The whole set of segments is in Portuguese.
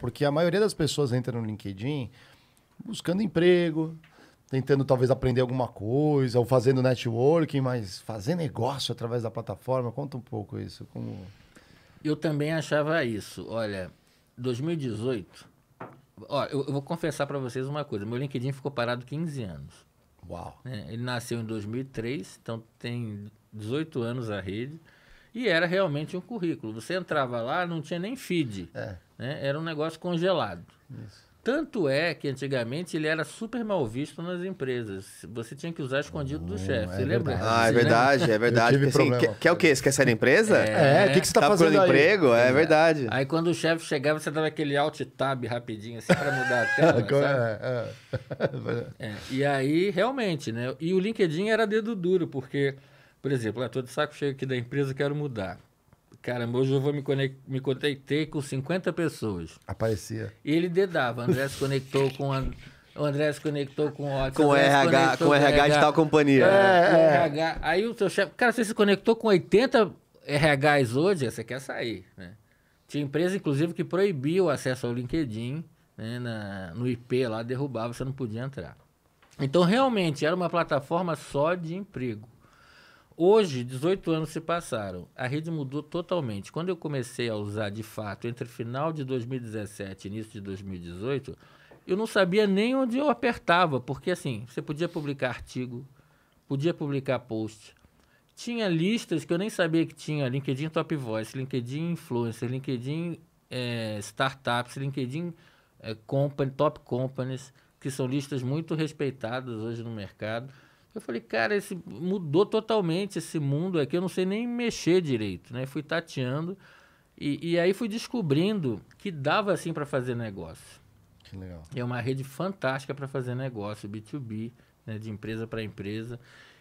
Porque a maioria das pessoas entra no LinkedIn buscando emprego, tentando talvez aprender alguma coisa, ou fazendo networking, mas fazer negócio através da plataforma. Conta um pouco isso. Como... Eu também achava isso. Olha, 2018. Ó, eu, eu vou confessar para vocês uma coisa. Meu LinkedIn ficou parado 15 anos. Uau. É, ele nasceu em 2003, então tem 18 anos a rede. E era realmente um currículo. Você entrava lá, não tinha nem feed. É. Né? Era um negócio congelado. Isso. Tanto é que antigamente ele era super mal visto nas empresas. Você tinha que usar escondido do hum, chefe. É você é lembra? Verdade. Ah, é verdade, é verdade. assim, quer, quer, o quê? Você quer sair da empresa? É, é. o que, que você tá, tá fazendo? Procurando emprego? É, é, verdade. Aí quando o chefe chegava, você dava aquele alt tab rapidinho, assim, para mudar a tela. É? É. é, E aí, realmente, né? E o LinkedIn era dedo duro, porque, por exemplo, eu ah, tô de saco cheio aqui da empresa, quero mudar. Caramba, hoje eu vou me, conect... me conectei com 50 pessoas. Aparecia. E ele dedava. André se conectou com. A... O André se conectou com o Otis. Com RH, com, com RH de tal companhia. É, é. é. RH. Aí o seu chefe. Cara, você se conectou com 80 RHs hoje, você quer sair. Né? Tinha empresa, inclusive, que proibia o acesso ao LinkedIn. Né? Na, no IP lá, derrubava, você não podia entrar. Então, realmente, era uma plataforma só de emprego. Hoje, 18 anos se passaram, a rede mudou totalmente. Quando eu comecei a usar de fato, entre final de 2017 e início de 2018, eu não sabia nem onde eu apertava, porque assim, você podia publicar artigo, podia publicar post. Tinha listas que eu nem sabia que tinha, LinkedIn Top Voice, LinkedIn Influencer, LinkedIn é, Startups, LinkedIn é, company, Top Companies, que são listas muito respeitadas hoje no mercado. Eu falei, cara, esse, mudou totalmente esse mundo aqui, eu não sei nem mexer direito, né? Fui tateando e, e aí fui descobrindo que dava assim para fazer negócio. Que legal. É uma rede fantástica para fazer negócio, B2B, né? de empresa para empresa.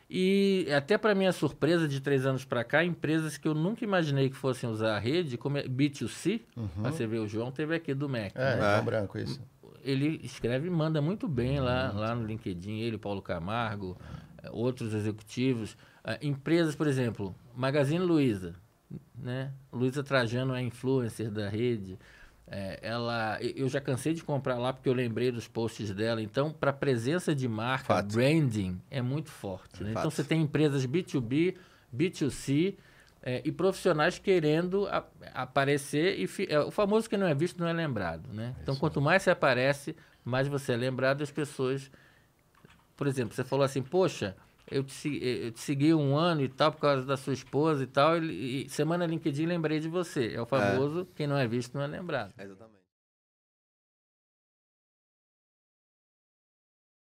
E até para minha surpresa, de três anos para cá, empresas que eu nunca imaginei que fossem usar a rede, como é B2C, uhum. você vê o João, teve aqui do MEC. É, né? branco isso ele escreve e manda muito bem lá, lá no LinkedIn, ele, Paulo Camargo, eh, outros executivos. Ah, empresas, por exemplo, Magazine Luiza. Né? Luiza Trajano é influencer da rede. É, ela, eu já cansei de comprar lá porque eu lembrei dos posts dela. Então, para presença de marca, Fato. branding é muito forte. Né? Então, você tem empresas B2B, B2C é, e profissionais querendo a, aparecer e fi, é, o famoso que não é visto não é lembrado, né? É então, quanto mais você aparece, mais você é lembrado e as pessoas... Por exemplo, você falou assim, poxa, eu te, eu te segui um ano e tal por causa da sua esposa e tal, e, e semana LinkedIn lembrei de você. É o é. famoso é. quem não é visto não é lembrado. Exatamente.